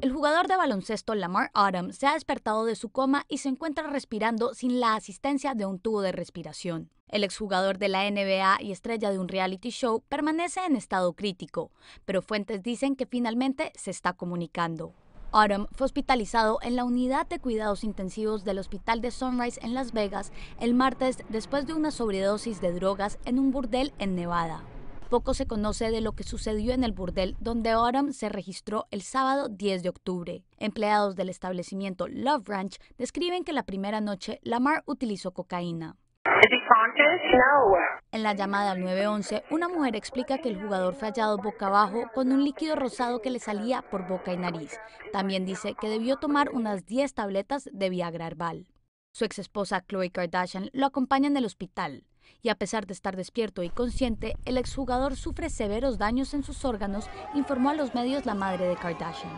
El jugador de baloncesto Lamar Odom se ha despertado de su coma y se encuentra respirando sin la asistencia de un tubo de respiración. El exjugador de la NBA y estrella de un reality show permanece en estado crítico, pero fuentes dicen que finalmente se está comunicando. Autumn fue hospitalizado en la unidad de cuidados intensivos del Hospital de Sunrise en Las Vegas el martes después de una sobredosis de drogas en un burdel en Nevada. Poco se conoce de lo que sucedió en el burdel donde Oram se registró el sábado 10 de octubre. Empleados del establecimiento Love Ranch describen que la primera noche Lamar utilizó cocaína. En la llamada al 911, una mujer explica que el jugador fallado boca abajo con un líquido rosado que le salía por boca y nariz. También dice que debió tomar unas 10 tabletas de Viagra herbal. Su exesposa chloe Kardashian lo acompaña en el hospital y a pesar de estar despierto y consciente, el exjugador sufre severos daños en sus órganos, informó a los medios la madre de Kardashian.